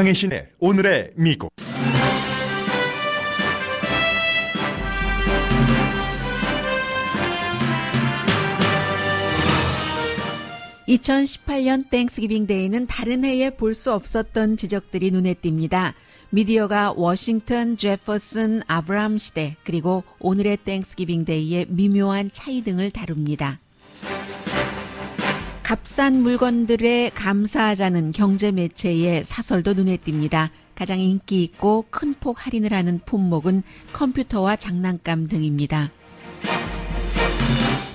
강혜신의 오늘의 미국 (2018년) 땡스기빙 데이는 다른 해에 볼 수 없었던 지적들이 눈에 띕니다. 미디어가 워싱턴, 제퍼슨, 아브람 시대 그리고 오늘의 땡스기빙 데이의 미묘한 차이 등을 다룹니다. 값싼 물건들에 감사하자는 경제 매체의 사설도 눈에 띕니다. 가장 인기 있고 큰 폭 할인을 하는 품목은 컴퓨터와 장난감 등입니다.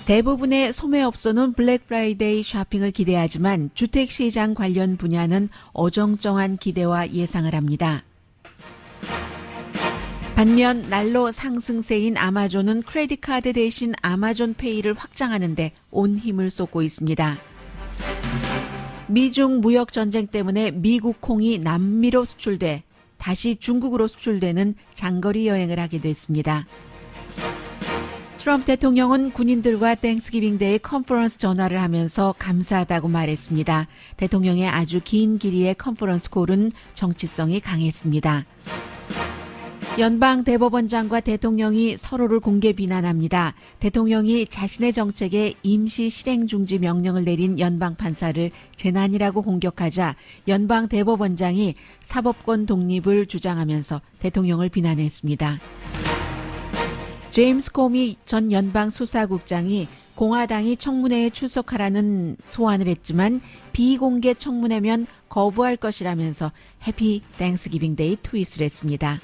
대부분의 소매업소는 블랙 프라이데이 쇼핑을 기대하지만 주택 시장 관련 분야는 어정쩡한 기대와 예상을 합니다. 반면 날로 상승세인 아마존은 크레딧 카드 대신 아마존 페이를 확장하는데 온 힘을 쏟고 있습니다. 미중 무역 전쟁 때문에 미국 콩이 남미로 수출돼 다시 중국으로 수출되는 장거리 여행을 하게 됐습니다. 트럼프 대통령은 군인들과 땡스기빙 데이 컨퍼런스 전화를 하면서 감사하다고 말했습니다. 대통령의 아주 긴 길이의 컨퍼런스 콜은 정치성이 강했습니다. 연방 대법원장과 대통령이 서로를 공개 비난합니다. 대통령이 자신의 정책에 임시 실행 중지 명령을 내린 연방 판사를 재난이라고 공격하자 연방 대법원장이 사법권 독립을 주장하면서 대통령을 비난했습니다. 제임스 코미 전 연방 수사국장이 공화당이 청문회에 출석하라는 소환을 했지만 비공개 청문회면 거부할 것이라면서 해피 땡스기빙데이 트윗을 했습니다.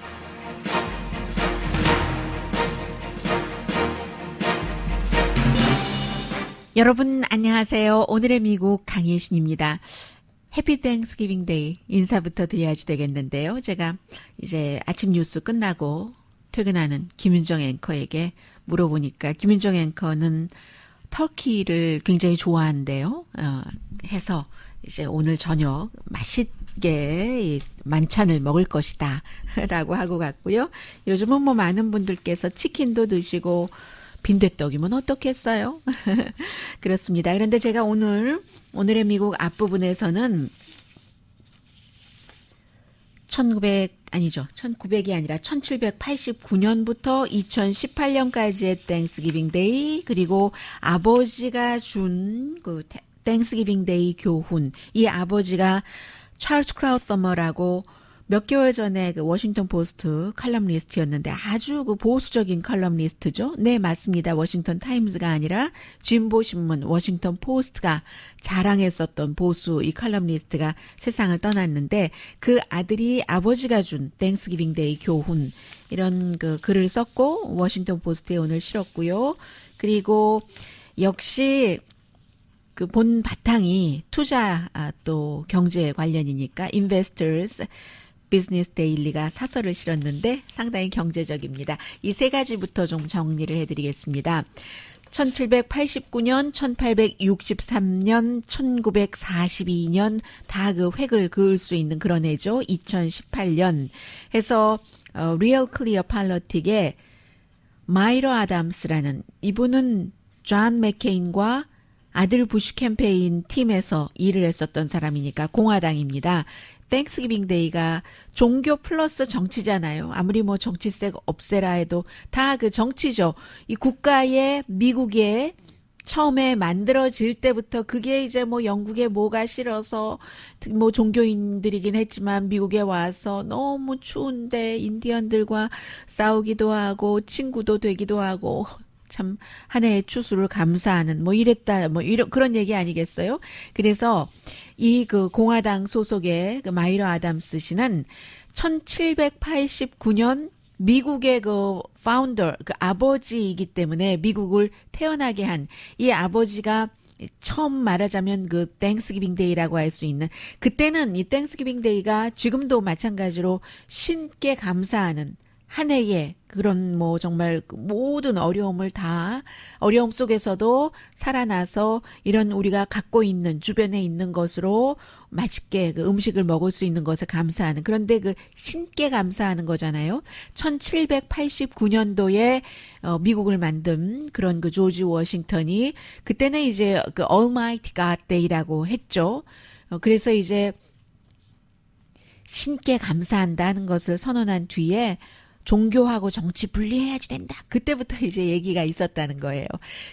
여러분 안녕하세요. 오늘의 미국 강예신입니다. 해피 땡스기빙 데이 인사부터 드려야지 되겠는데요. 제가 이제 아침 뉴스 끝나고 퇴근하는 김윤정 앵커에게 물어보니까 김윤정 앵커는 터키를 굉장히 좋아한대요. 어, 해서 이제 오늘 저녁 맛있게 만찬을 먹을 것이다 라고 하고 갔고요. 요즘은 뭐 많은 분들께서 치킨도 드시고 빈대떡이면 어떻겠어요? 그렇습니다. 그런데 제가 오늘, 오늘의 미국 앞부분에서는 1900, 아니죠. 1900이 아니라 1789년부터 2018년까지의 땡스기빙 데이, 그리고 아버지가 준 그 땡스기빙 데이 교훈, 이 아버지가 찰스 크라우서머라고 몇 개월 전에 그 워싱턴 포스트 칼럼 리스트였는데 아주 그 보수적인 칼럼 리스트죠. 네, 맞습니다. 워싱턴 타임즈가 아니라 진보 신문 워싱턴 포스트가 자랑했었던 보수 이 칼럼 리스트가 세상을 떠났는데 그 아들이 아버지가 준 땡스기빙 데이 교훈 이런 그 글을 썼고 워싱턴 포스트에 오늘 실었고요. 그리고 역시 그 본 바탕이 투자 아, 또 경제 관련이니까 인베스 e 스 비즈니스 데일리가 사설을 실었는데 상당히 경제적입니다. 이 세 가지부터 좀 정리를 해드리겠습니다. 1789년, 1863년, 1942년 다 그 획을 그을 수 있는 그런 해죠. 2018년 해서 리얼 클리어 팔러틱의 마이러 아담스라는 이분은 존 맥케인과 아들 부시 캠페인 팀에서 일을 했었던 사람이니까 공화당입니다. 땡스기빙 데이가 종교 플러스 정치잖아요. 아무리 뭐정치색 없애라 해도 다 그 정치죠. 이 국가의 미국의 처음에 만들어질 때부터 그게 이제 뭐 영국에 뭐가 싫어서 뭐 종교인들이긴 했지만 미국에 와서 너무 추운데 인디언들과 싸우기도 하고 친구도 되기도 하고 참 한 해의 추수를 감사하는 뭐 이랬다 뭐 이런 그런 얘기 아니겠어요? 그래서 이그 공화당 소속의 그 마이러 아담스 씨는 1789년 미국의 그 파운더, 그 아버지이기 때문에 미국을 태어나게 한 이 아버지가 처음 말하자면 그 땡스기빙 데이라고 할 수 있는 그때는 이 땡스기빙 데이가 지금도 마찬가지로 신께 감사하는 한 해에 그런 뭐 정말 모든 어려움을 다 어려움 속에서도 살아나서 이런 우리가 갖고 있는 주변에 있는 것으로 맛있게 그 음식을 먹을 수 있는 것에 감사하는 그런데 그 신께 감사하는 거잖아요. 1789년도에 어 미국을 만든 그런 그 조지 워싱턴이 그때는 이제 그 Almighty God Day라고 했죠. 어 그래서 이제 신께 감사한다는 것을 선언한 뒤에 종교하고 정치 분리해야지 된다. 그때부터 이제 얘기가 있었다는 거예요.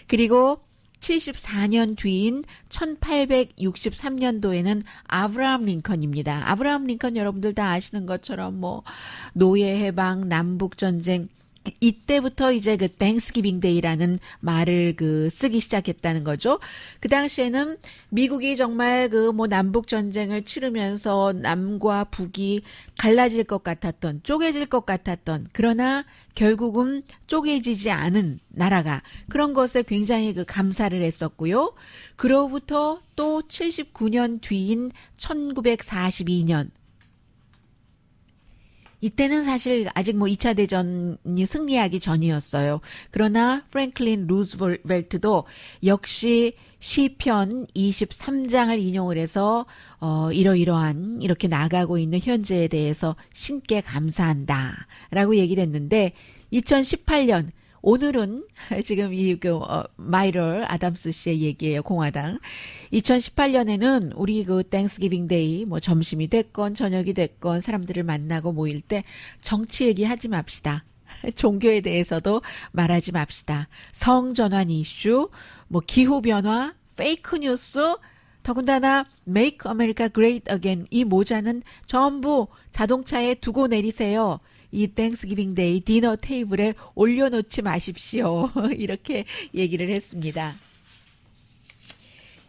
그리고 74년 뒤인 1863년도에는 아브라함 링컨입니다. 아브라함 링컨 여러분들 다 아시는 것처럼 뭐 노예 해방, 남북 전쟁 이때부터 이제 그 땡스기빙 데이라는 말을 그 쓰기 시작했다는 거죠. 그 당시에는 미국이 정말 그 뭐 남북 전쟁을 치르면서 남과 북이 갈라질 것 같았던 쪼개질 것 같았던 그러나 결국은 쪼개지지 않은 나라가 그런 것에 굉장히 그 감사를 했었고요. 그로부터 또 79년 뒤인 1942년 이때는 사실 아직 뭐 2차 대전이 승리하기 전이었어요. 그러나 프랭클린 루즈벨트도 역시 시편 23장을 인용을 해서 어 이러이러한 이렇게 나가고 있는 현재에 대해서 신께 감사한다라고 얘기를 했는데 2018년 오늘은 지금 이그 어, 마이럴 아담스 씨의 얘기예요. 공화당. 2018년에는 우리 그 땡스기빙 데이 뭐 점심이 됐건 저녁이 됐건 사람들을 만나고 모일 때 정치 얘기하지 맙시다. 종교에 대해서도 말하지 맙시다. 성전환 이슈, 뭐 기후변화, 페이크 뉴스, 더군다나 메이크 아메리카 그레이 a g r 이 모자는 전부 자동차에 두고 내리세요. 이 땡스기빙 데이 디너 테이블에 올려놓지 마십시오. 이렇게 얘기를 했습니다.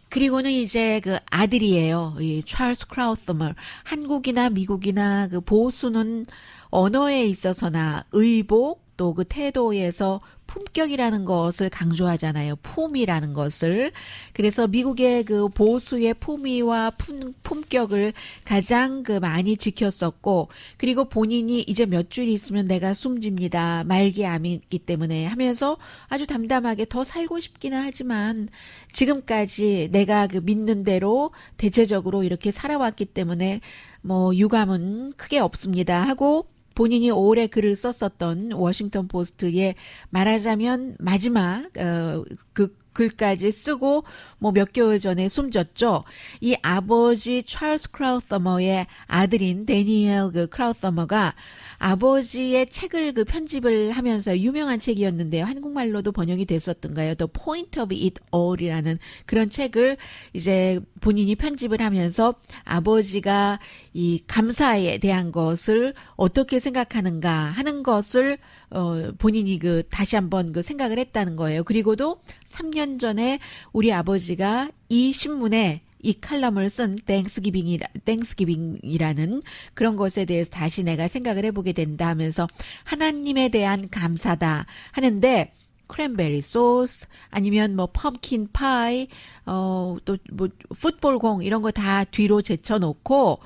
그리고는 이제 그 아들이에요. 이 찰스 크라우스멀. 한국이나 미국이나 그 보수는 언어에 있어서나 의복, 또그 태도에서 품격이라는 것을 강조하잖아요. 품이라는 것을. 그래서 미국의 그 보수의 품위와 품, 품격을 가장 그 많이 지켰었고, 그리고 본인이 이제 몇 주일 있으면 내가 숨집니다. 말기암이기 때문에 하면서 아주 담담하게 더 살고 싶기는 하지만 지금까지 내가 그 믿는 대로 대체적으로 이렇게 살아왔기 때문에 뭐 유감은 크게 없습니다. 하고 본인이 오래 글을 썼었던 워싱턴 포스트에 말하자면 마지막 어, 그 글까지 쓰고 뭐 몇 개월 전에 숨졌죠. 이 아버지 찰스 크라우서머의 아들인 데니엘 그 크라우서머가 아버지의 책을 그 편집을 하면서 유명한 책이었는데 요 한국말로도 번역이 됐었던가요? 또 포인트 오브 잇 올이라는 그런 책을 이제 본인이 편집을 하면서 아버지가 이 감사에 대한 것을 어떻게 생각하는가 하는 것을 어, 본인이 그 다시 한번 그 생각을 했다는 거예요. 그리고도 3년 전에 우리 아버지가 이 신문에 이 칼럼을 쓴 땡스기빙이라, 땡스기빙이라는 그런 것에 대해서 다시 내가 생각을 해보게 된다 하면서 하나님에 대한 감사다 하는데 크랜베리 소스 아니면 뭐 펌킨 파이 어또 뭐 풋볼공 이런 거 다 뒤로 제쳐놓고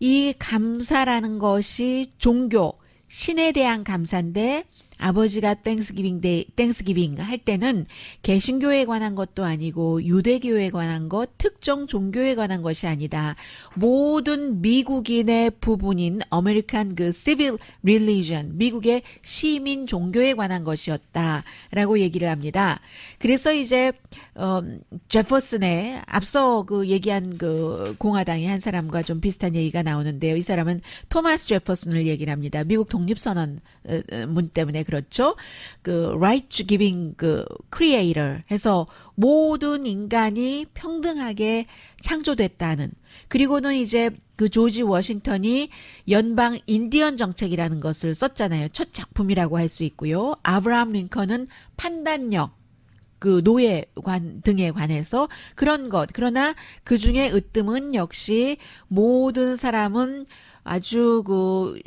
이 감사라는 것이 종교 신에 대한 감사인데 아버지가 땡스기빙 데 땡스기빙 할 때는 개신교에 관한 것도 아니고 유대교에 관한 것, 특정 종교에 관한 것이 아니다. 모든 미국인의 부분인 아메리칸 그 civil religion, 미국의 시민 종교에 관한 것이었다라고 얘기를 합니다. 그래서 이제 어 제퍼슨의 앞서 그 얘기한 그 공화당의 한 사람과 좀 비슷한 얘기가 나오는데요. 이 사람은 토마스 제퍼슨을 얘기를 합니다. 미국 독립선언 어, 어, 문 때문에 그렇죠? 그 right giving 그 creator 해서 모든 인간이 평등하게 창조됐다는 그리고는 이제 그 조지 워싱턴이 연방 인디언 정책이라는 것을 썼잖아요. 첫 작품이라고 할 수 있고요. 아브라함 링컨은 판단력 그 노예관 등에 관해서 그런 것. 그러나 그 중에 으뜸은 역시 모든 사람은 아주 그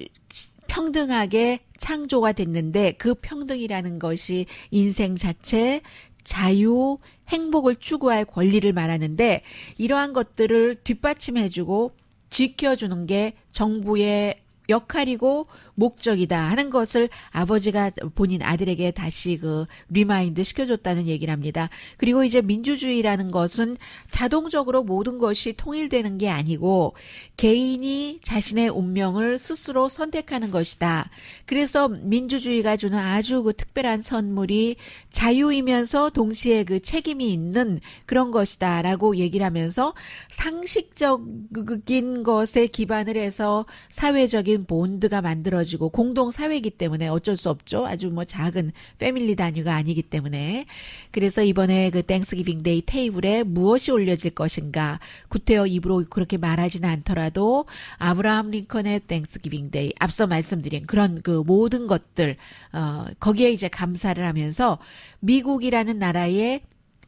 평등하게 창조가 됐는데 그 평등이라는 것이 인생 자체, 자유, 행복을 추구할 권리를 말하는데 이러한 것들을 뒷받침해주고 지켜주는 게 정부의 역할이고 목적이다 하는 것을 아버지가 본인 아들에게 다시 그 리마인드 시켜줬다는 얘기를 합니다. 그리고 이제 민주주의라는 것은 자동적으로 모든 것이 통일되는 게 아니고 개인이 자신의 운명을 스스로 선택하는 것이다. 그래서 민주주의가 주는 아주 그 특별한 선물이 자유이면서 동시에 그 책임이 있는 그런 것이다라고 얘기를 하면서 상식적인 것에 기반을 해서 사회적인 본드가 만들어 이루어지고 공동 사회이기 때문에 어쩔 수 없죠. 아주 뭐 작은 패밀리 단위가 아니기 때문에 그래서 이번에 그 땡스기빙 데이 테이블에 무엇이 올려질 것인가 구태여 입으로 그렇게 말하지는 않더라도 아브라함 링컨의 땡스기빙 데이 앞서 말씀드린 그런 그 모든 것들 어 거기에 이제 감사를 하면서 미국이라는 나라의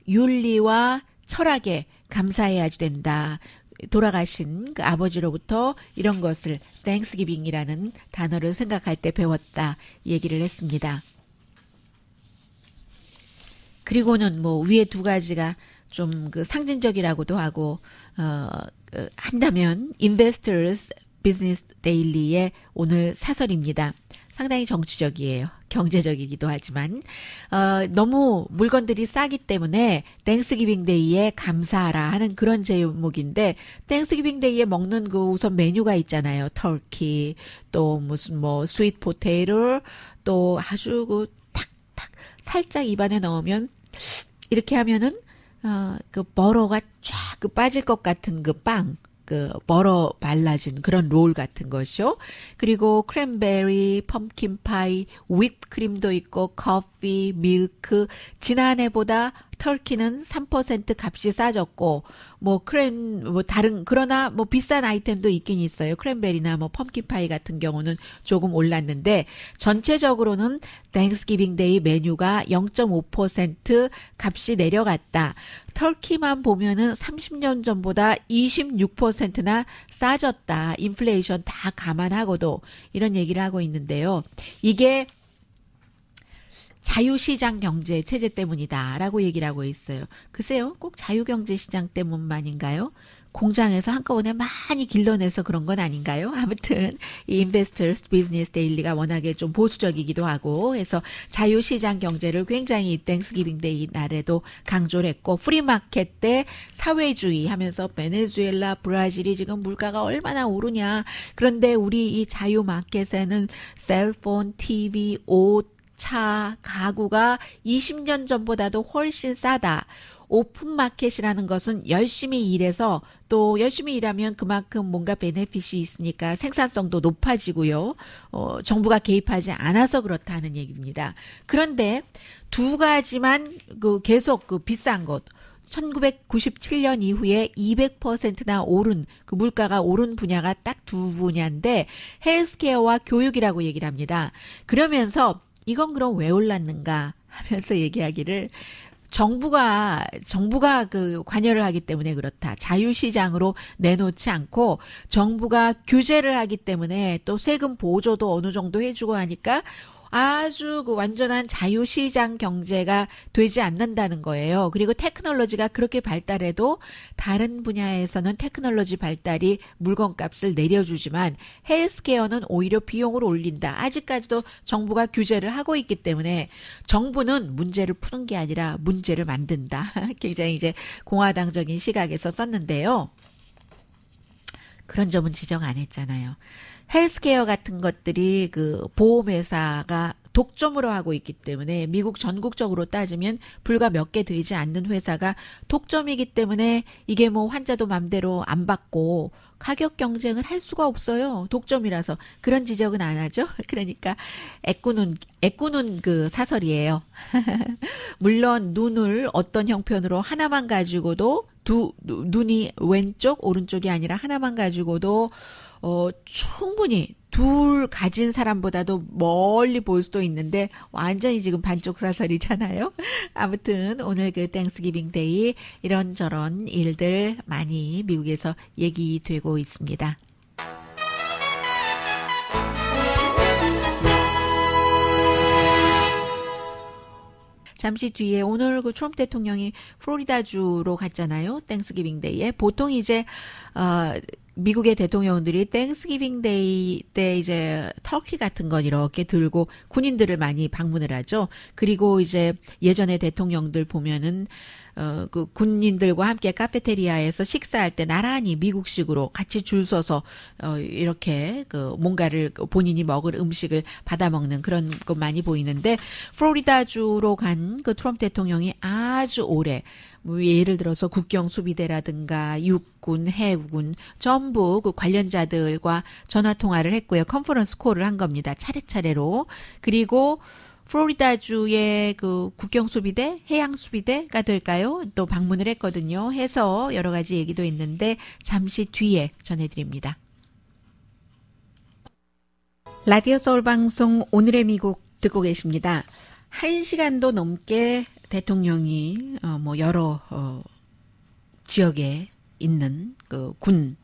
윤리와 철학에 감사해야지 된다. 돌아가신 그 아버지로부터 이런 것을 t h a n k s g i v i n g 이라는 단어를 생각할 때 배웠다 얘기를 했습니다. 그리고는 뭐 위에 두 가지가 좀 그 상징적이라고도 하고 어 그 한다면 Investors Business Daily의 오늘 사설입니다. 상당히 정치적이에요. 경제적이기도 하지만 어, 너무 물건들이 싸기 때문에 땡스기빙데이에 감사하라 하는 그런 제목인데 땡스기빙데이에 먹는 그 우선 메뉴가 있잖아요. 터키 또 무슨 뭐 스윗 포테이를 또 아주 그 탁탁 살짝 입안에 넣으면 이렇게 하면은 어, 그 버러가 쫙그 빠질 것 같은 그 빵. 그 벌어 말라진 그런 롤 같은 것이요. 그리고 크랜베리, 펌킨 파이, 윕크림도 있고 커피, 밀크 지난해보다 터키는 3% 값이 싸졌고 뭐 크랜 뭐 다른 그러나 뭐 비싼 아이템도 있긴 있어요. 크랜베리나 뭐 펌킨 파이 같은 경우는 조금 올랐는데 전체적으로는 땡스기빙 데이 메뉴가 0.5% 값이 내려갔다. 터키만 보면은 30년 전보다 26%나 싸졌다. 인플레이션 다 감안하고도 이런 얘기를 하고 있는데요. 이게 자유시장 경제 체제 때문이다라고 얘기를 하고 있어요. 글쎄요, 꼭 자유경제 시장 때문만인가요? 공장에서 한꺼번에 많이 길러내서 그런 건 아닌가요? 아무튼 이 인베스터스 비즈니스 데일리가 워낙에 좀 보수적이기도 하고 해서 자유시장 경제를 굉장히 땡스기빙 데이 날에도 강조를 했고 프리마켓 때 사회주의 하면서 베네수엘라, 브라질이 지금 물가가 얼마나 오르냐. 그런데 우리 이 자유마켓에는 셀폰, TV, 옷, 차, 가구가 20년 전보다도 훨씬 싸다. 오픈마켓이라는 것은 열심히 일해서 또 열심히 일하면 그만큼 뭔가 베네핏이 있으니까 생산성도 높아지고요. 어, 정부가 개입하지 않아서 그렇다는 얘기입니다. 그런데 두 가지만 그 계속 그 비싼 것. 1997년 이후에 200%나 오른 그 물가가 오른 분야가 딱 두 분야인데 헬스케어와 교육이라고 얘기를 합니다. 그러면서 이건 그럼 왜 올랐는가 하면서 얘기하기를 정부가 정부가 그 관여를 하기 때문에 그렇다. 자유시장으로 내놓지 않고 정부가 규제를 하기 때문에 또 세금 보조도 어느 정도 해주고 하니까 아주 그 완전한 자유시장 경제가 되지 않는다는 거예요. 그리고 테크놀로지가 그렇게 발달해도 다른 분야에서는 테크놀로지 발달이 물건값을 내려주지만 헬스케어는 오히려 비용을 올린다. 아직까지도 정부가 규제를 하고 있기 때문에 정부는 문제를 푸는 게 아니라 문제를 만든다. 굉장히 이제 공화당적인 시각에서 썼는데요. 그런 점은 지적 안 했잖아요. 헬스케어 같은 것들이 그 보험회사가 독점으로 하고 있기 때문에 미국 전국적으로 따지면 불과 몇 개 되지 않는 회사가 독점이기 때문에 이게 뭐 환자도 맘대로 안 받고 가격 경쟁을 할 수가 없어요. 독점이라서 그런 지적은 안 하죠. 그러니까 애꾸는 애꾸는 그 사설이에요. 물론 눈을 어떤 형편으로 하나만 가지고도 두 눈이 왼쪽 오른쪽이 아니라 하나만 가지고도 어, 충분히 둘 가진 사람보다도 멀리 볼 수도 있는데 완전히 지금 반쪽 사설이잖아요. 아무튼 오늘 그 땡스기빙 데이 이런저런 일들 많이 미국에서 얘기되고 있습니다. 잠시 뒤에 오늘 그 트럼프 대통령이 플로리다주로 갔잖아요. 땡스기빙 데이에. 보통 이제, 어, 미국의 대통령들이 땡스기빙 데이 때 이제 터키 같은 건 이렇게 들고 군인들을 많이 방문을 하죠. 그리고 이제 예전의 대통령들 보면은 어, 그 군인들과 함께 카페테리아에서 식사할 때 나란히 미국식으로 같이 줄 서서 어, 이렇게 그 뭔가를 그 본인이 먹을 음식을 받아 먹는 그런 것 많이 보이는데 플로리다 주로 간 그 트럼프 대통령이 아주 오래 뭐 예를 들어서 국경 수비대라든가 육군, 해군 전부 그 관련자들과 전화 통화를 했고요. 컨퍼런스 콜을 한 겁니다. 차례차례로. 그리고 플로리다주의 그 국경수비대, 해양수비대가 될까요? 또 방문을 했거든요. 해서 여러 가지 얘기도 있는데 잠시 뒤에 전해드립니다. 라디오 서울 방송 오늘의 미국 듣고 계십니다. 한 시간도 넘게 대통령이 어뭐 여러 어 지역에 있는 그군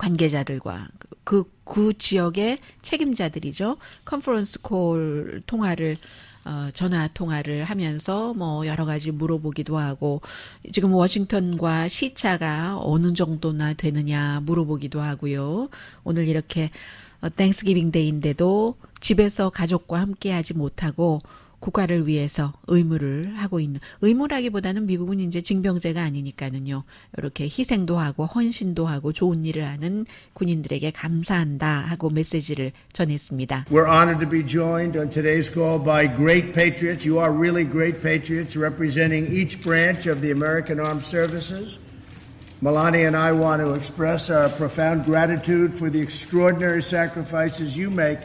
관계자들과 그, 그 지역의 책임자들이죠. 컨퍼런스 콜 통화를 어, 전화 통화를 하면서 뭐 여러 가지 물어보기도 하고 지금 워싱턴과 시차가 어느 정도나 되느냐 물어보기도 하고요. 오늘 이렇게 땡스기빙 어, 데이인데도 집에서 가족과 함께 하지 못하고 고가를 위해서 의무를 하고 있는 의무라기보다는 미국은 이제 징병제가 아니니까는요. 이렇게 희생도 하고 헌신도 하고 좋은 일을 하는 군인들에게 감사한다 하고 메시지를 전했습니다. We're honored to be joined on today's call by great patriots. You are really great patriots representing each branch of the American Armed Services. Melania and I want to express our profound gratitude for the extraordinary sacrifices you make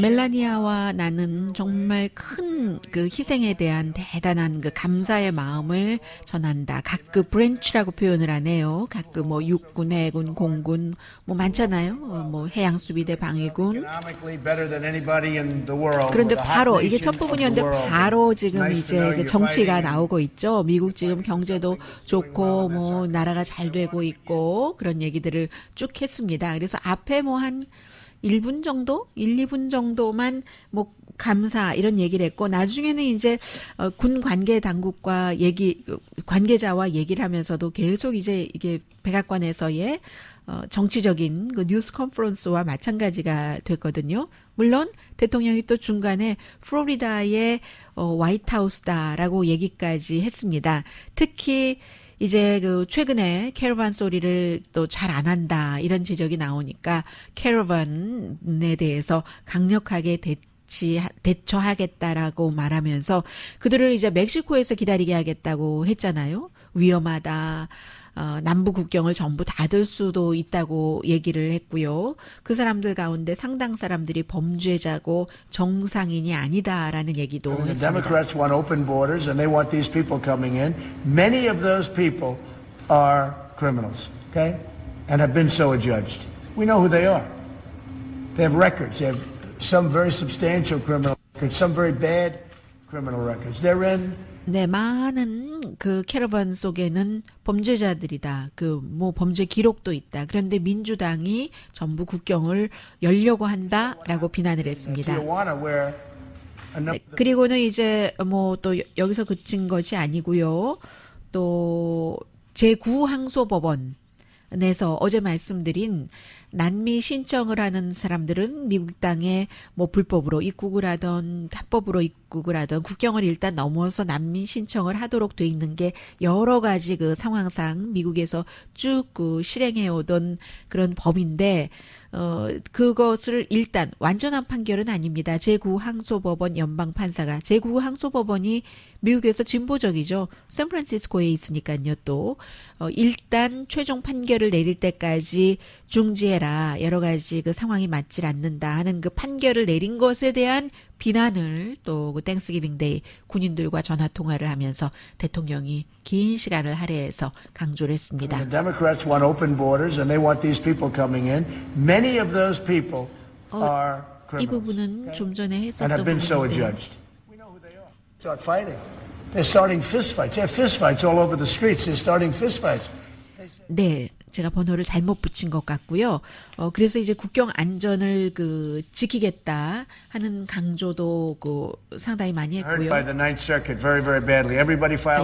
멜라니아와 나는 정말 큰 그 희생에 대한 대단한 그 감사의 마음을 전한다. 각그 브랜치라고 표현을 하네요. 각그 뭐 육군, 해군, 공군 뭐 많잖아요. 뭐 해양수비대, 방위군. 그런데 바로 이게 첫 부분이었는데 바로 지금 이제 그 정치가 나오고 있죠. 미국 지금 경제도 좋고 뭐 나라가 잘 되고 있고 그런 얘기들을 쭉 했습니다. 그래서 앞에 뭐한 1분 정도, 1, 2분 정도만 뭐 감사 이런 얘기를 했고 나중에는 이제 어, 군 관계 당국과 얘기 관계자와 얘기를 하면서도 계속 이제 이게 백악관에서의 어, 정치적인 그 뉴스 컨퍼런스와 마찬가지가 됐거든요. 물론 대통령이 또 중간에 플로리다의 어, 화이트하우스다라고 얘기까지 했습니다. 특히 이제 그 최근에 캐러반 소리를 또 잘 안 한다 이런 지적이 나오니까 캐러반에 대해서 강력하게 대 대처하겠다라고 말하면서 그들을 이제 멕시코에서 기다리게 하겠다고 했잖아요. 위험하다. 어, 남부 국경을 전부 닫을 수도 있다고 얘기를 했고요. 그 사람들 가운데 상당 사람들이 범죄자고 정상인이 아니다라는 얘기도 했습니다. Democrats want open borders and they want these people coming in. Many of those people are criminals, okay? And have been so adjudged. We know who they are. They have records. They have some very substantial criminal records, some very bad criminal records. They're in 네, 많은 그 캐러반 속에는 범죄자들이다. 그 뭐 범죄 기록도 있다. 그런데 민주당이 전부 국경을 열려고 한다라고 비난을 했습니다. 네, 그리고는 이제 뭐 또 여기서 그친 것이 아니고요. 또 제9항소법원 내서 어제 말씀드린 난미 신청을 하는 사람들은 미국 땅에 뭐 불법으로 입국을 하던 합법으로 입국을 하던 국경을 일단 넘어서 난민 신청을 하도록 돼 있는 게 여러 가지 그 상황상 미국에서 쭉 그 실행해 오던 그런 법인데 어, 그것을 일단 완전한 판결은 아닙니다. 제9항소법원 연방판사가 제9항소법원이 미국에서 진보적이죠. 샌프란시스코에 있으니까요. 또 어, 일단 최종 판결을 내릴 때까지 중지해라. 여러 가지 그 상황이 맞질 않는다 하는 그 판결을 내린 것에 대한 비난을 또 땡스기빙 데이 군인들과 전화 통화를 하면서 대통령이 긴 시간을 할애해서 강조를 했습니다. The Democrats want open borders and they want these people coming in. Many of those people are criminals. 이 부분은 좀 전에 했었던 부분인데. Start fighting. They're starting fistfights. They have fistfights all over the streets. They're starting fistfights. 네, 제가 번호를 잘못 붙인 것 같고요. 어, 그래서 이제 국경 안전을 그 지키겠다 하는 강조도 그 상당히 많이 했고요. 아,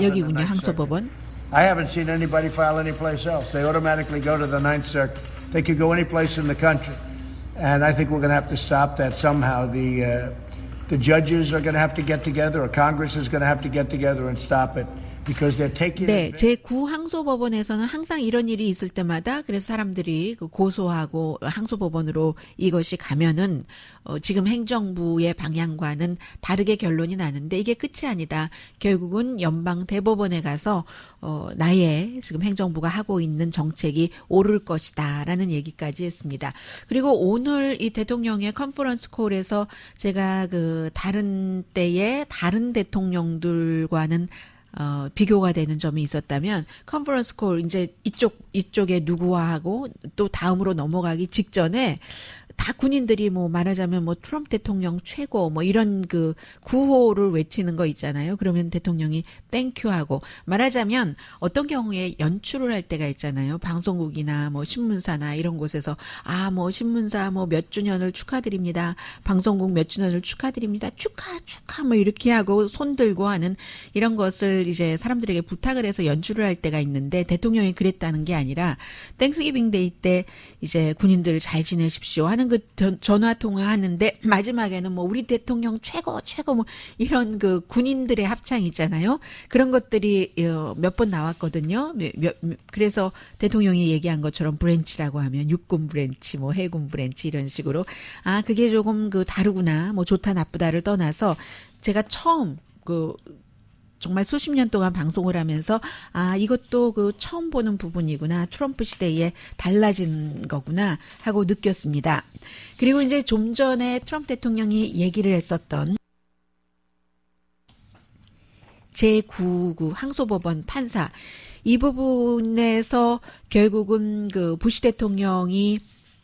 여기군요, 항소법원. I haven't seen anybody file any place else. They automatically go to the Ninth Circuit. They could go any place in the country. And I think we're going to have to stop that somehow. The, uh, the judges are going to have to get together, or Congress is going to have to get together and stop it. 네, 제9항소법원에서는 항상 이런 일이 있을 때마다 그래서 사람들이 그 고소하고 항소법원으로 이것이 가면은 어, 지금 행정부의 방향과는 다르게 결론이 나는데 이게 끝이 아니다. 결국은 연방 대법원에 가서 어, 나의 지금 행정부가 하고 있는 정책이 옳을 것이다라는 얘기까지 했습니다. 그리고 오늘 이 대통령의 컨퍼런스 콜에서 제가 그 다른 때에 다른 대통령들과는 어, 비교가 되는 점이 있었다면 컨퍼런스 콜 이제 이쪽 이쪽에 누구와 하고 또 다음으로 넘어가기 직전에 다 군인들이 뭐 말하자면 뭐 트럼프 대통령 최고 뭐 이런 그 구호를 외치는 거 있잖아요. 그러면 대통령이 땡큐 하고 말하자면 어떤 경우에 연출을 할 때가 있잖아요. 방송국이나 뭐 신문사나 이런 곳에서 아뭐 신문사 뭐 몇 주년을 축하드립니다. 방송국 몇 주년을 축하드립니다. 축하 축하 뭐 이렇게 하고 손 들고 하는 이런 것을 이제 사람들에게 부탁을 해서 연출을 할 때가 있는데 대통령이 그랬다는 게 아니라 땡스기빙 데이 때 이제 군인들 잘 지내십시오 하는 그 전화 통화하는데 마지막에는 뭐 우리 대통령 최고 최고 뭐 이런 그 군인들의 합창 있잖아요. 그런 것들이 어, 몇번 나왔거든요. 그래서 대통령이 얘기한 것처럼 브랜치라고 하면 육군 브랜치 뭐 해군 브랜치 이런 식으로 아 그게 조금 그 다르구나 뭐 좋다 나쁘다를 떠나서 제가 처음 그 정말 수십 년 동안 방송을 하면서 아 이것도 그 처음 보는 부분이구나 트럼프 시대에 달라진 거구나 하고 느꼈습니다. 그리고 이제 좀 전에 트럼프 대통령이 얘기를 했었던 제9구 항소법원 판사 이 부분에서 결국은 그 부시 대통령이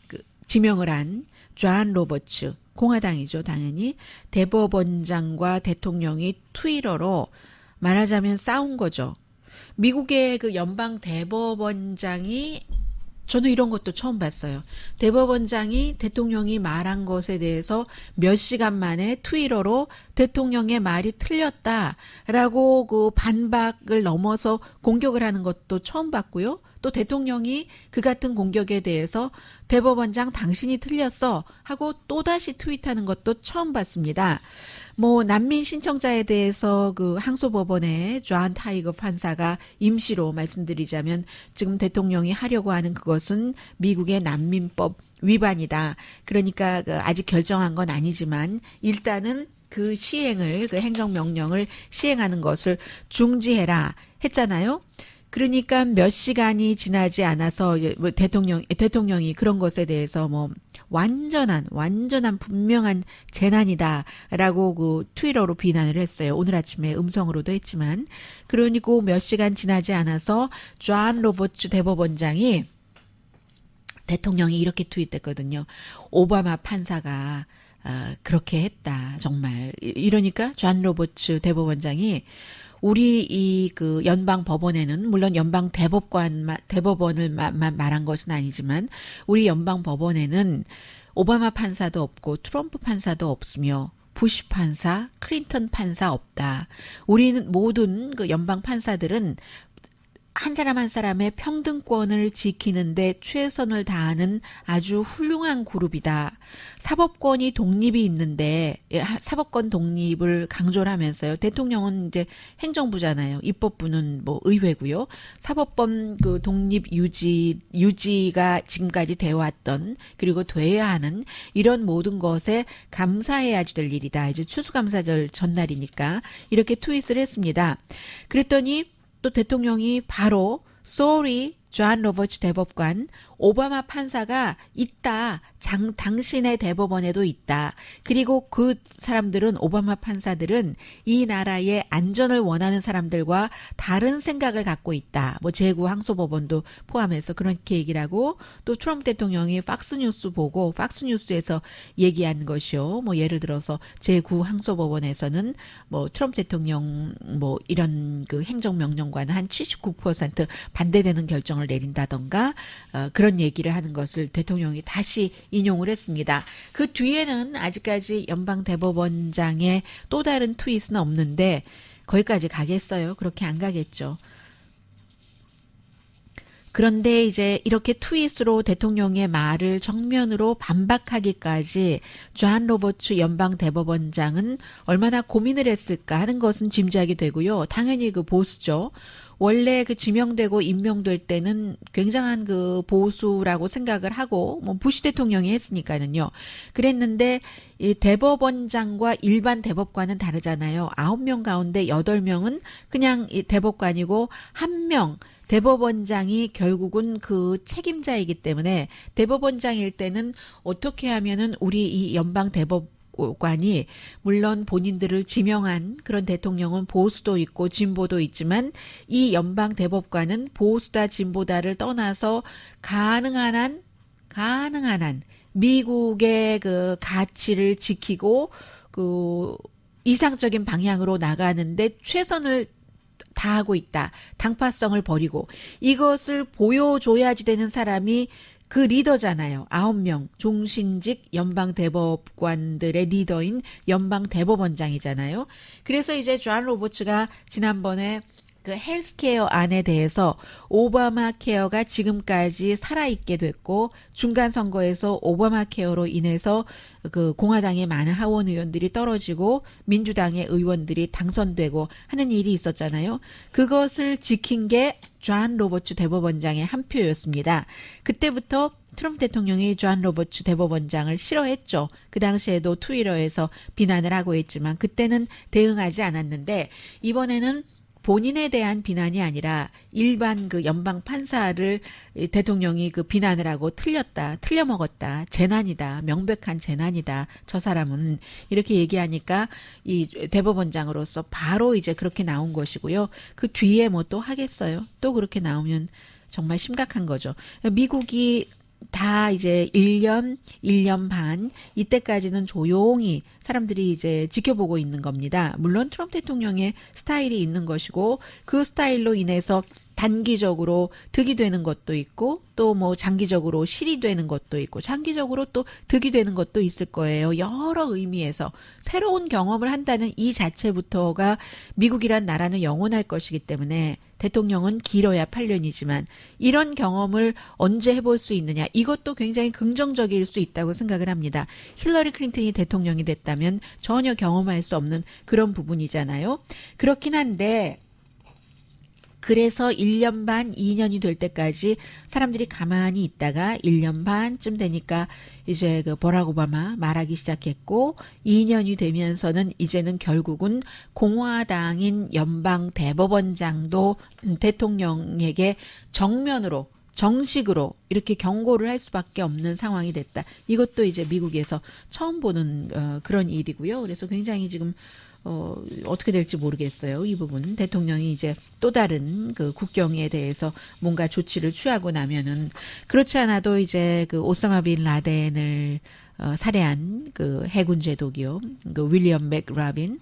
그 지명을 한 존 로버츠 공화당이죠 당연히 대법원장과 대통령이 트위러로 말하자면 싸운 거죠. 미국의 그 연방 대법원장이 저는 이런 것도 처음 봤어요. 대법원장이 대통령이 말한 것에 대해서 몇 시간 만에 트위터로 대통령의 말이 틀렸다라고 그 반박을 넘어서 공격을 하는 것도 처음 봤고요. 또 대통령이 그 같은 공격에 대해서 대법원장 당신이 틀렸어 하고 또다시 트윗하는 것도 처음 봤습니다. 뭐 난민 신청자에 대해서 그 항소법원의 조한 타이거 판사가 임시로 말씀드리자면 지금 대통령이 하려고 하는 그것은 미국의 난민법 위반이다. 그러니까 그 아직 결정한 건 아니지만 일단은 그 시행을 그 행정명령을 시행하는 것을 중지해라 했잖아요. 그러니까 몇 시간이 지나지 않아서 뭐 대통령 대통령이 그런 것에 대해서 뭐 완전한 완전한 분명한 재난이다라고 그 트위터로 비난을 했어요. 오늘 아침에 음성으로도 했지만 그러니까 몇 시간 지나지 않아서 존 로버츠 대법원장이 대통령이 이렇게 트윗했거든요. 오바마 판사가 어, 그렇게 했다. 정말 이러니까 존 로버츠 대법원장이 우리 이 그 연방 법원에는 물론 연방 대법관 대법원을 마, 마, 말한 것은 아니지만 우리 연방 법원에는 오바마 판사도 없고 트럼프 판사도 없으며 부시 판사, 클린턴 판사 없다. 우리는 모든 그 연방 판사들은 한 사람 한 사람의 평등권을 지키는데 최선을 다하는 아주 훌륭한 그룹이다. 사법권이 독립이 있는데 예, 사법권 독립을 강조를 하면서요. 대통령은 이제 행정부잖아요. 입법부는 뭐 의회고요. 사법권 그 독립 유지 유지가 지금까지 되어 왔던 그리고 돼야 하는 이런 모든 것에 감사해야지 될 일이다. 이제 추수감사절 전날이니까 이렇게 트윗을 했습니다. 그랬더니 또 대통령이 바로 소리 존 로버츠 대법관 오바마 판사가 있다. 장, 당신의 대법원에도 있다. 그리고 그 사람들은 오바마 판사들은 이 나라의 안전을 원하는 사람들과 다른 생각을 갖고 있다. 뭐 제구 항소법원도 포함해서 그렇게 얘기를 하고 또 트럼프 대통령이 팍스뉴스 보고 팍스뉴스에서 얘기한 것이요. 뭐 예를 들어서 제구 항소법원에서는 뭐 트럼프 대통령 뭐 이런 그 행정명령과는 한 79% 반대되는 결정을 내린다던가 어, 그런 그런 얘기를 하는 것을 대통령이 다시 인용을 했습니다. 그 뒤에는 아직까지 연방 대법원장의 또 다른 트윗은 없는데 거기까지 가겠어요. 그렇게 안 가겠죠. 그런데 이제 이렇게 트윗으로 대통령의 말을 정면으로 반박하기까지 존 로버츠 연방 대법원장은 얼마나 고민을 했을까 하는 것은 짐작이 되고요. 당연히 그 보수죠. 원래 그 지명되고 임명될 때는 굉장한 그 보수라고 생각을 하고 뭐 부시 대통령이 했으니까는요. 그랬는데 이 대법원장과 일반 대법관은 다르잖아요. 아홉 명 가운데 여덟 명은 그냥 이 대법관이고 한 명 대법원장이 결국은 그 책임자이기 때문에 대법원장일 때는 어떻게 하면은 우리 이 연방 대법 오관이 물론 본인들을 지명한 그런 대통령은 보수도 있고 진보도 있지만 이 연방 대법관은 보수다 진보다를 떠나서 가능한 한 가능한 한 미국의 그 가치를 지키고 그 이상적인 방향으로 나가는데 최선을 다하고 있다. 당파성을 버리고 이것을 보여줘야지 되는 사람이 그 리더잖아요. 아홉 명 종신직 연방 대법관들의 리더인 연방 대법원장이잖아요. 그래서 이제 존 로버츠가 지난번에 그 헬스케어 안에 대해서 오바마 케어가 지금까지 살아있게 됐고 중간 선거에서 오바마 케어로 인해서 그 공화당의 많은 하원 의원들이 떨어지고 민주당의 의원들이 당선되고 하는 일이 있었잖아요. 그것을 지킨 게 존 로버츠 대법원장의 한 표였습니다. 그때부터 트럼프 대통령이 존 로버츠 대법원장을 싫어했죠. 그 당시에도 트위터에서 비난을 하고 있지만 그때는 대응하지 않았는데 이번에는 본인에 대한 비난이 아니라 일반 그 연방 판사를 대통령이 그 비난을 하고 틀렸다, 틀려먹었다, 재난이다, 명백한 재난이다, 저 사람은 이렇게 얘기하니까 이 대법원장으로서 바로 이제 그렇게 나온 것이고요. 그 뒤에 뭐 또 하겠어요? 또 그렇게 나오면 정말 심각한 거죠. 미국이 다 이제 1년, 1년 반, 이때까지는 조용히 사람들이 이제 지켜보고 있는 겁니다. 물론 트럼프 대통령의 스타일이 있는 것이고 그 스타일로 인해서 단기적으로 득이 되는 것도 있고 또 뭐 장기적으로 실이 되는 것도 있고 장기적으로 또 득이 되는 것도 있을 거예요. 여러 의미에서 새로운 경험을 한다는 이 자체부터가 미국이란 나라는 영원할 것이기 때문에 대통령은 길어야 8년이지만 이런 경험을 언제 해볼 수 있느냐 이것도 굉장히 긍정적일 수 있다고 생각을 합니다. 힐러리 클린턴이 대통령이 됐다면 전혀 경험할 수 없는 그런 부분이잖아요. 그렇긴 한데 그래서 1년 반, 2년이 될 때까지 사람들이 가만히 있다가 1년 반쯤 되니까 이제 그 버락 오바마 말하기 시작했고 2년이 되면서는 이제는 결국은 공화당인 연방 대법원장도 대통령에게 정면으로 정식으로 이렇게 경고를 할 수밖에 없는 상황이 됐다. 이것도 이제 미국에서 처음 보는 어, 그런 일이고요. 그래서 굉장히 지금 어, 어떻게 될지 모르겠어요. 이 부분 대통령이 이제 또 다른 그 국경에 대해서 뭔가 조치를 취하고 나면은 그렇지 않아도 이제 그 오사마 빈 라덴을 어, 살해한 그 해군 제독이요. 그 윌리엄 맥라빈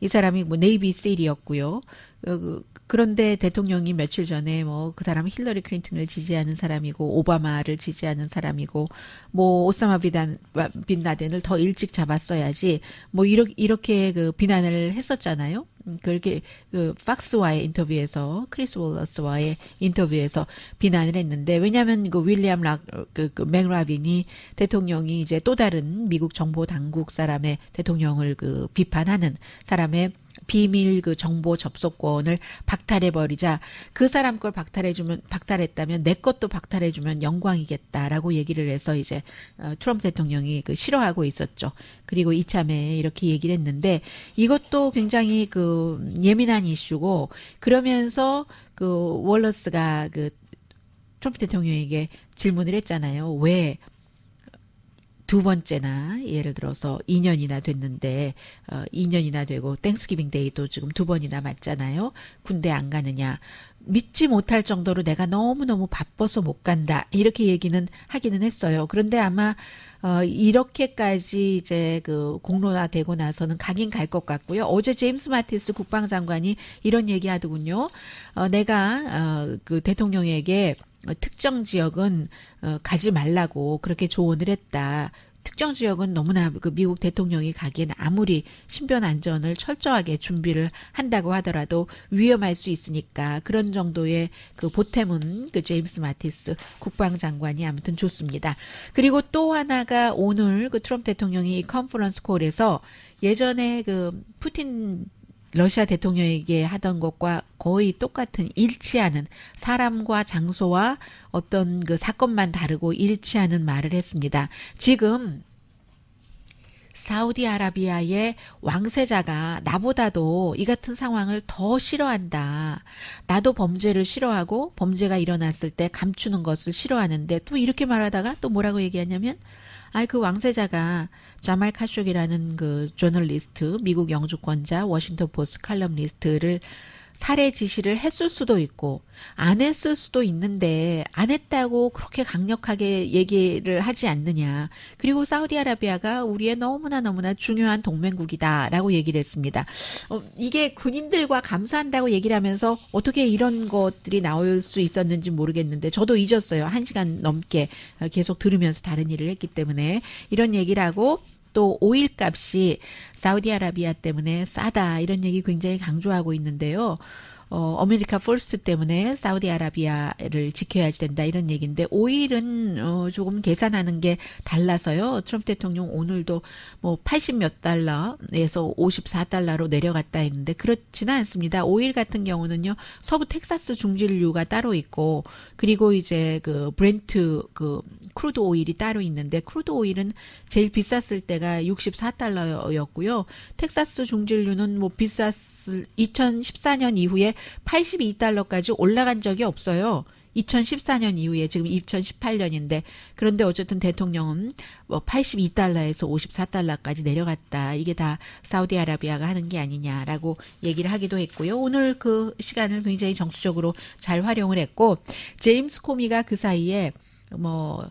이 사람이 뭐 네이비 세일이었고요. 그, 그 그런데 대통령이 며칠 전에 뭐 그사람 힐러리 클린턴을 지지하는 사람이고 오바마를 지지하는 사람이고 뭐 오사마 비단 빈 라덴을 더 일찍 잡았어야지 뭐 이렇게 이렇게 그 비난을 했었잖아요. 그렇게 그 박스와의 인터뷰에서 크리스 월러스와의 인터뷰에서 비난을 했는데 왜냐하면 그 윌리엄 락그 그, 그 맥라빈이 대통령이 이제 또 다른 미국 정보 당국 사람의 대통령을 그 비판하는 사람의 비밀 그 정보 접속권을 박탈해 버리자 그 사람 걸 박탈해 주면 박탈했다면 내 것도 박탈해 주면 영광이겠다라고 얘기를 해서 이제 어, 트럼프 대통령이 그 싫어하고 있었죠. 그리고 이참에 이렇게 얘기를 했는데 이것도 굉장히 그그 예민한 이슈고 그러면서 그 월러스가 그 트럼프 대통령에게 질문을 했잖아요. 왜두 번째나 예를 들어서 2년이나 됐는데 어 2년이나 되고 땡스기빙 데이도 지금 두 번이나 맞잖아요. 군대 안 가느냐. 믿지 못할 정도로 내가 너무너무 바빠서 못 간다. 이렇게 얘기는 하기는 했어요. 그런데 아마 어 이렇게까지 이제 그 공론화 되고 나서는 가긴 갈 것 같고요. 어제 제임스 마티스 국방장관이 이런 얘기 하더군요. 어 내가 어그 대통령에게 특정 지역은 어, 가지 말라고 그렇게 조언을 했다. 특정 지역은 너무나 그 미국 대통령이 가기에 아무리 신변 안전을 철저하게 준비를 한다고 하더라도 위험할 수 있으니까 그런 정도의 그 보탬은 그 제임스 마티스 국방장관이 아무튼 좋습니다. 그리고 또 하나가 오늘 그 트럼프 대통령이 컨퍼런스 콜에서 예전에 그 푸틴 러시아 대통령에게 하던 것과 거의 똑같은 일치하는 사람과 장소와 어떤 그 사건만 다르고 일치하는 말을 했습니다. 지금 사우디아라비아의 왕세자가 나보다도 이 같은 상황을 더 싫어한다. 나도 범죄를 싫어하고 범죄가 일어났을 때 감추는 것을 싫어하는데 또 이렇게 말하다가 또 뭐라고 얘기하냐면 아이 그 왕세자가 자말 카쇼기라는 그 저널리스트, 미국 영주권자, 워싱턴 포스트 칼럼리스트를 살해 지시를 했을 수도 있고 안 했을 수도 있는데 안 했다고 그렇게 강력하게 얘기를 하지 않느냐. 그리고 사우디아라비아가 우리의 너무나 너무나 중요한 동맹국이다라고 얘기를 했습니다. 어, 이게 군인들과 감사한다고 얘기를 하면서 어떻게 이런 것들이 나올 수 있었는지 모르겠는데 저도 잊었어요. 한 시간 넘게 계속 들으면서 다른 일을 했기 때문에 이런 얘기를 하고 또 오일 값이 사우디아라비아 때문에 싸다 이런 얘기 굉장히 강조하고 있는데요. 어, 아메리카 포스트 때문에 사우디아라비아를 지켜야지 된다 이런 얘기인데 오일은 어, 조금 계산하는 게 달라서요. 트럼프 대통령 오늘도 뭐80몇 달러에서 54달러로 내려갔다 했는데 그렇지는 않습니다. 오일 같은 경우는요. 서부 텍사스 중진류가 따로 있고 그리고 이제 그 브렌트 그 크루드 오일이 따로 있는데 크루드 오일은 제일 비쌌을 때가 64달러였고요. 텍사스 중진류는 뭐 비쌌을 2014년 이후에 이후에 82달러까지 올라간 적이 없어요. 2014년 이후에 지금 2018년인데 그런데 어쨌든 대통령은 뭐 82달러에서 54달러까지 내려갔다. 이게 다 사우디아라비아가 하는 게 아니냐라고 얘기를 하기도 했고요. 오늘 그 시간을 굉장히 정치적으로 잘 활용을 했고 제임스 코미가 그 사이에 뭐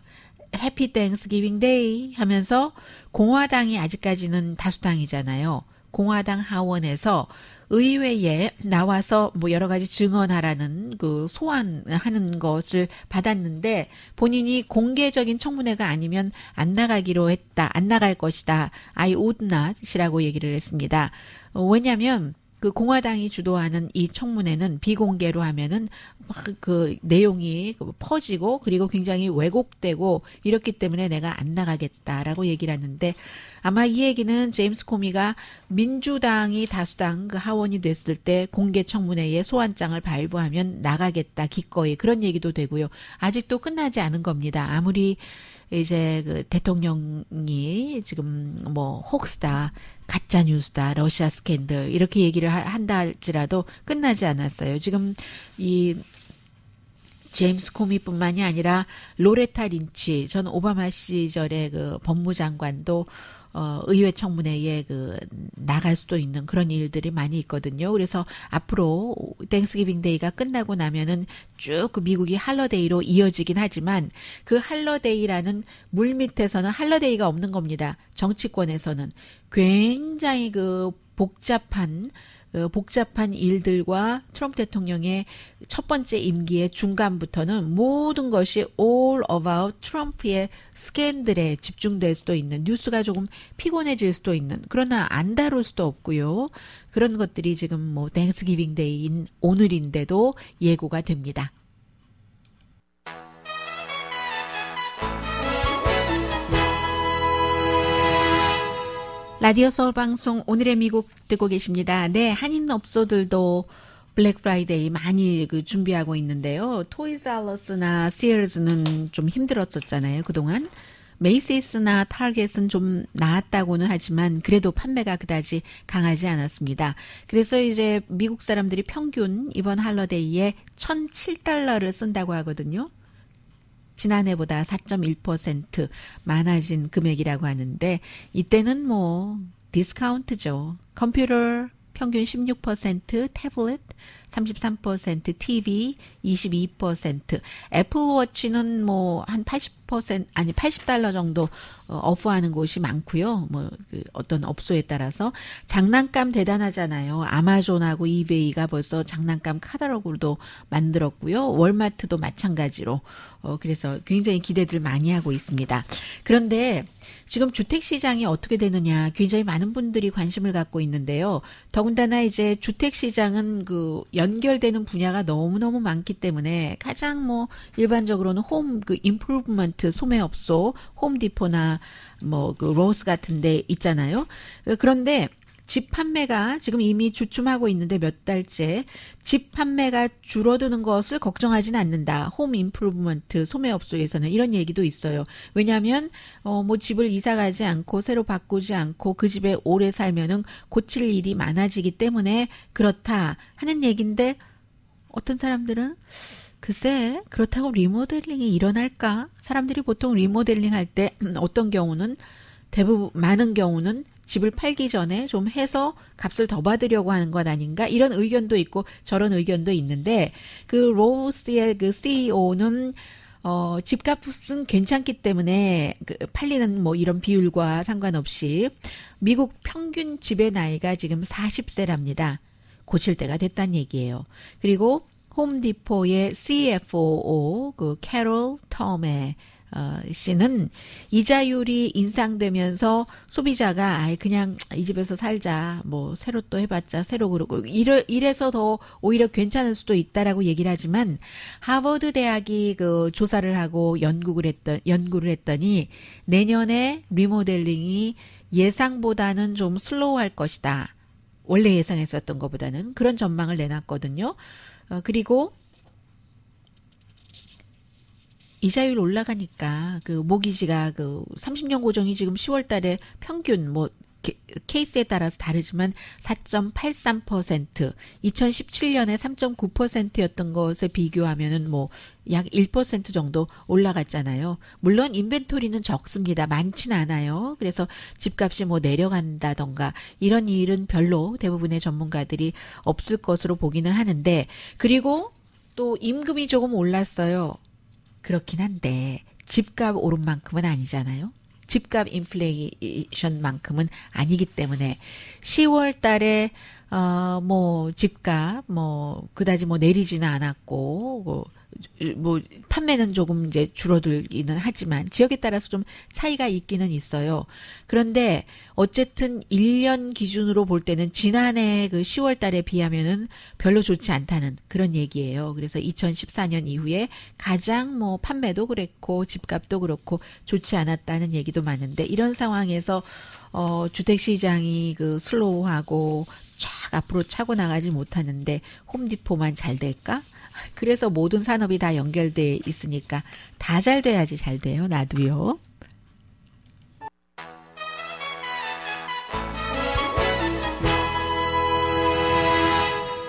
해피 땡스 기빙 데이 하면서 공화당이 아직까지는 다수당이잖아요. 공화당 하원에서 의회에 나와서 뭐 여러 가지 증언하라는 그 소환하는 것을 받았는데 본인이 공개적인 청문회가 아니면 안 나가기로 했다. 안 나갈 것이다. 아이 우드낫이라고 얘기를 했습니다. 어, 왜냐면 하그 공화당이 주도하는 이 청문회는 비공개로 하면은 막 그 내용이 그 퍼지고 그리고 굉장히 왜곡되고 이렇기 때문에 내가 안 나가겠다라고 얘기를 하는데 아마 이 얘기는 제임스 코미가 민주당이 다수당 그 하원이 됐을 때 공개 청문회에 소환장을 발부하면 나가겠다 기꺼이 그런 얘기도 되고요. 아직도 끝나지 않은 겁니다. 아무리 이제 그 대통령이 지금 뭐 혹스다 가짜 뉴스다 러시아 스캔들 이렇게 얘기를 한다 할지라도 끝나지 않았어요. 지금 이 제임스 코미뿐만이 아니라 로레타 린치 전 오바마 시절의 그 법무장관도 어, 의회 청문회에 그 나갈 수도 있는 그런 일들이 많이 있거든요. 그래서 앞으로 땡스기빙 데이가 끝나고 나면은 쭉 그 미국이 할러데이로 이어지긴 하지만 그 할러데이라는 물 밑에서는 할러데이가 없는 겁니다. 정치권에서는 굉장히 그 복잡한 어, 복잡한 일들과 트럼프 대통령의 첫 번째 임기의 중간부터는 모든 것이 all about 트럼프의 스캔들에 집중될 수도 있는 뉴스가 조금 피곤해질 수도 있는 그러나 안 다룰 수도 없고요. 그런 것들이 지금 뭐 땡스기빙 데이인 오늘인데도 예고가 됩니다. 라디오 서울 방송 오늘의 미국 듣고 계십니다. 네, 한인 업소들도 블랙 프라이데이 많이 그 준비하고 있는데요. 토이즈 알러스나 시얼즈는좀 힘들었었잖아요, 그동안. 메이시스나 타겟은 좀 나았다고는 하지만 그래도 판매가 그다지 강하지 않았습니다. 그래서 이제 미국 사람들이 평균 이번 할러데이에 1,007달러를 쓴다고 하거든요. 지난해보다 4.1% 많아진 금액이라고 하는데 이때는 뭐 디스카운트죠. 컴퓨터 평균 16%, 태블릿 33%, TV 22%, 애플워치는 뭐 한 80% 아니 80달러 정도 어프하는 곳이 많고요. 뭐그 어떤 업소에 따라서 장난감 대단하잖아요. 아마존하고 이베이가 벌써 장난감 카다로그도 만들었고요. 월마트도 마찬가지로 어 그래서 굉장히 기대들 많이 하고 있습니다. 그런데 지금 주택 시장이 어떻게 되느냐 굉장히 많은 분들이 관심을 갖고 있는데요. 더군다나 이제 주택 시장은 그 연결되는 분야가 너무너무 많기 때문에 가장 뭐 일반적으로는 홈그 인프루브먼트 소매업소 홈디포나 뭐그 로스 같은 데 있잖아요. 그런데 집 판매가 지금 이미 주춤하고 있는데 몇 달째 집 판매가 줄어드는 것을 걱정하지는 않는다. 홈 임프루브먼트 소매업소에서는 이런 얘기도 있어요. 왜냐하면 어 뭐 집을 이사 가지 않고 새로 바꾸지 않고 그 집에 오래 살면은 고칠 일이 많아지기 때문에 그렇다 하는 얘긴데 어떤 사람들은 글쎄, 그렇다고 리모델링이 일어날까? 사람들이 보통 리모델링 할 때 어떤 경우는 대부분 많은 경우는 집을 팔기 전에 좀 해서 값을 더 받으려고 하는 것 아닌가 이런 의견도 있고 저런 의견도 있는데 그 로우스의 그 CEO는 어, 집값은 괜찮기 때문에 그 팔리는 뭐 이런 비율과 상관없이 미국 평균 집의 나이가 지금 40세랍니다. 고칠 때가 됐단 얘기예요. 그리고 홈디포의 CFO 그 캐롤 텀의 어, 씨는 이자율이 인상되면서 소비자가 아예 그냥 이 집에서 살자 뭐 새로 또 해봤자 새로 그러고 이래, 이래서 더 오히려 괜찮을 수도 있다라고 얘기를 하지만 하버드 대학이 그 조사를 하고 연구를 했던 연구를 했더니 내년에 리모델링이 예상보다는 좀 슬로우할 것이다. 원래 예상했었던 것보다는 그런 전망을 내놨거든요. 어, 그리고 이자율 올라가니까 그 모기지가 그 30년 고정이 지금 10월 달에 평균 뭐 케이스에 따라서 다르지만 4.83%, 2017년에 3.9%였던 것에 비교하면은 뭐약 1% 정도 올라갔잖아요. 물론 인벤토리는 적습니다. 많진 않아요. 그래서 집값이 뭐 내려간다던가 이런 일은 별로 대부분의 전문가들이 없을 것으로 보기는 하는데 그리고 또 임금이 조금 올랐어요. 그렇긴 한데 집값 오른 만큼은 아니잖아요. 집값 인플레이션만큼은 아니기 때문에 10월 달에 어뭐 집값 뭐 그다지 뭐 내리지는 않았고 뭐뭐 판매는 조금 이제 줄어들기는 하지만 지역에 따라서 좀 차이가 있기는 있어요. 그런데 어쨌든 1년 기준으로 볼 때는 지난해 그 10월 달에 비하면은 별로 좋지 않다는 그런 얘기예요. 그래서 2014년 이후에 가장 뭐 판매도 그랬고 집값도 그렇고 좋지 않았다는 얘기도 많은데 이런 상황에서 어 주택 시장이 그 슬로우하고 촥 앞으로 차고 나가지 못하는데 홈디포만 잘 될까? 그래서 모든 산업이 다 연결돼 있으니까 다 잘 돼야지 잘 돼요. 나도요.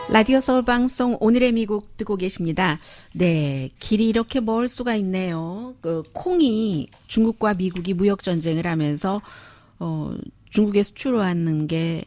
라디오 서울 방송 오늘의 미국 듣고 계십니다. 네, 길이 이렇게 멀 수가 있네요. 그 콩이 중국과 미국이 무역 전쟁을 하면서 어 중국에 수출하는 게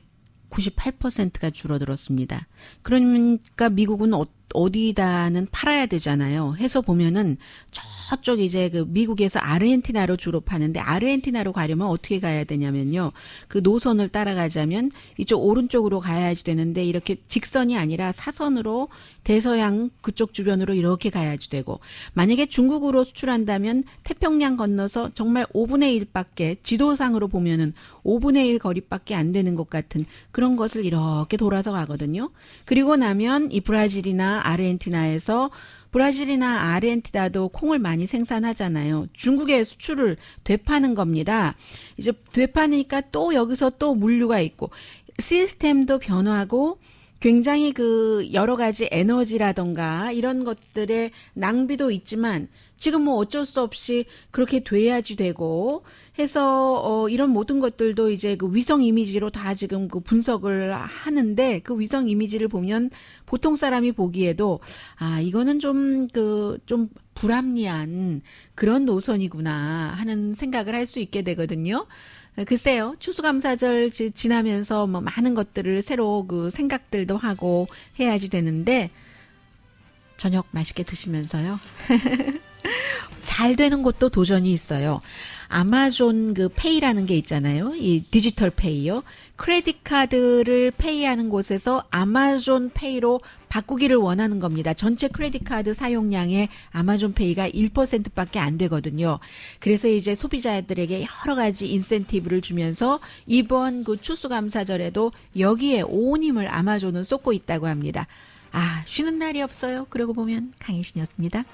98%가 줄어들었습니다. 그러니까 미국은 어, 어디다는 팔아야 되잖아요. 해서 보면은 저쪽 이제 그 미국에서 아르헨티나로 주로 파는데 아르헨티나로 가려면 어떻게 가야 되냐면요. 그 노선을 따라가자면 이쪽 오른쪽으로 가야지 되는데 이렇게 직선이 아니라 사선으로 대서양 그쪽 주변으로 이렇게 가야지 되고 만약에 중국으로 수출한다면 태평양 건너서 정말 5분의 1밖에 지도상으로 보면은 5분의 1 거리밖에 안 되는 것 같은 그런 것을 이렇게 돌아서 가거든요. 그리고 나면 이 브라질이나 아르헨티나에서 브라질이나 아르헨티나도 콩을 많이 생산하잖아요. 중국에 수출을 되파는 겁니다. 이제 되파니까 또 여기서 또 물류가 있고 시스템도 변화하고 굉장히 그 여러 가지 에너지라던가 이런 것들의 낭비도 있지만 지금 뭐 어쩔 수 없이 그렇게 돼야지 되고 해서 어 이런 모든 것들도 이제 그 위성 이미지로 다 지금 그 분석을 하는데 그 위성 이미지를 보면 보통 사람이 보기에도 아 이거는 좀 그좀 그, 불합리한 그런 노선이구나 하는 생각을 할 수 있게 되거든요. 네, 글쎄요. 추수감사절 지나면서 뭐 많은 것들을 새로 그 생각들도 하고 해야지 되는데 저녁 맛있게 드시면서요. 잘 되는 것도 도전이 있어요. 아마존 그 페이라는 게 있잖아요. 이 디지털 페이요. 크레딧 카드를 페이하는 곳에서 아마존 페이로 바꾸기를 원하는 겁니다. 전체 크레딧 카드 사용량에 아마존 페이가 1%밖에 안 되거든요. 그래서 이제 소비자들에게 여러 가지 인센티브를 주면서 이번 그 추수감사절에도 여기에 온 힘을 아마존은 쏟고 있다고 합니다. 아, 쉬는 날이 없어요. 그러고 보면 강혜신이었습니다.